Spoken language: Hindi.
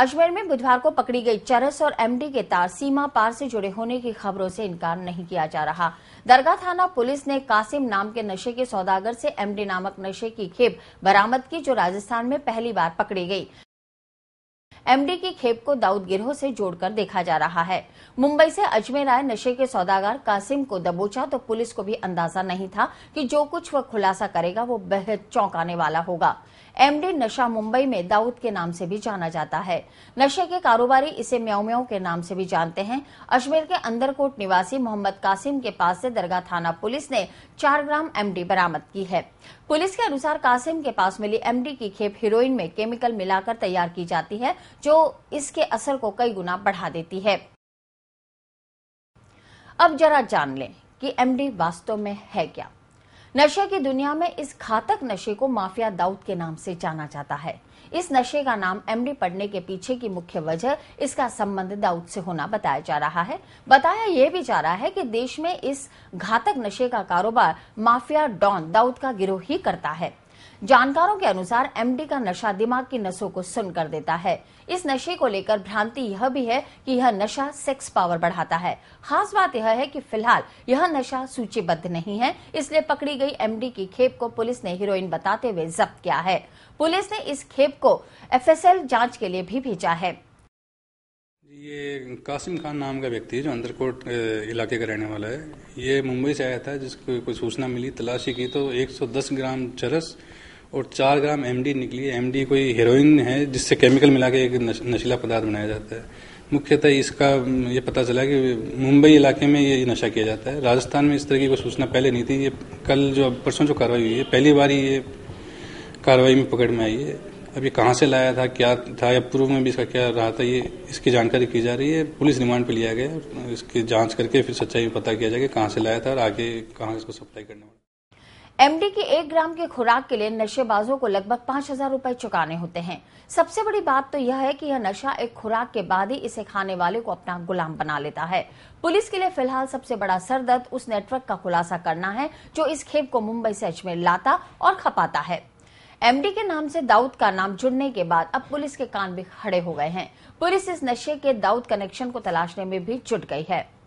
अजमेर में बुधवार को पकड़ी गई चरस और एमडी के तार सीमा पार से जुड़े होने की खबरों से इनकार नहीं किया जा रहा दरगाह थाना पुलिस ने कासिम नाम के नशे के सौदागर से एमडी नामक नशे की खेप बरामद की जो राजस्थान में पहली बार पकड़ी गई एमडी की खेप को दाऊद गिरोह से जोड़कर देखा जा रहा है मुंबई से अजमेर आए नशे के सौदागर कासिम को दबोचा तो पुलिस को भी अंदाजा नहीं था कि जो कुछ वह खुलासा करेगा वो बेहद चौंकाने वाला होगा एमडी नशा मुंबई में दाऊद के नाम से भी जाना जाता है नशे के कारोबारी इसे म्याओ म्याओ के नाम से भी जानते हैं अजमेर के अंदरकोट निवासी मोहम्मद कासिम के पास से दरगाह थाना पुलिस ने चार ग्राम एमडी बरामद की है पुलिस के अनुसार कासिम के पास मिली एमडी की खेप हीरोइन में केमिकल मिलाकर तैयार की जाती है जो इसके असर को कई गुना बढ़ा देती है अब जरा जान लें कि एमडी वास्तव में है क्या नशे की दुनिया में इस घातक नशे को माफिया दाऊद के नाम से जाना जाता है इस नशे का नाम एमडी पढ़ने के पीछे की मुख्य वजह इसका संबंध दाऊद से होना बताया जा रहा है बताया यह भी जा रहा है कि देश में इस घातक नशे का कारोबार माफिया डॉन दाऊद का गिरोह ही करता है जानकारों के अनुसार एमडी का नशा दिमाग की नसों को सुन कर देता है इस नशे को लेकर भ्रांति यह भी है कि यह नशा सेक्स पावर बढ़ाता है खास बात यह है कि फिलहाल यह नशा सूचीबद्ध नहीं है इसलिए पकड़ी गई एमडी की खेप को पुलिस ने हीरोइन बताते हुए जब्त किया है पुलिस ने इस खेप को एफएसएल जांच के लिए भी भेजा है ये कासिम खान नाम का व्यक्ति है जो अंदरकोट इलाके का रहने वाला है ये मुंबई से आया था जिसको कोई सूचना मिली तलाशी की तो 110 ग्राम चरस और चार ग्राम एमडी निकली एमडी कोई हीरोइन है जिससे केमिकल मिला के एक नशीला पदार्थ बनाया जाता है मुख्यतः इसका ये पता चला कि मुंबई इलाके में ये नशा किया जाता है राजस्थान में इस तरह की कोई सूचना पहले नहीं थी ये कल जो परसों जो कार्रवाई हुई है पहली बार ये कार्रवाई में पकड़ में आई है अब ये कहाँ से लाया था क्या था या पूर्व में भी इसका क्या रहा था ये इसकी जानकारी की जा रही है पुलिस रिमांड पे लिया गया इसकी जांच करके फिर सच्चाई पता किया जाएगा कहाँ से लाया था और आगे कहाँ इसको सप्लाई करने वाला एमडी की एक ग्राम की खुराक के लिए नशेबाजों को लगभग पाँच हजार रूपए चुकाने होते हैं सबसे बड़ी बात तो यह है कि यह नशा एक खुराक के बाद ही इसे खाने वाले को अपना गुलाम बना लेता है पुलिस के लिए फिलहाल सबसे बड़ा सरदर्द उस नेटवर्क का खुलासा करना है जो इस खेप को मुंबई से अजमेर लाता और खपाता है एमडी के नाम से दाऊद का नाम जुड़ने के बाद अब पुलिस के कान भी खड़े हो गए हैं पुलिस इस नशे के दाऊद कनेक्शन को तलाशने में भी जुट गई है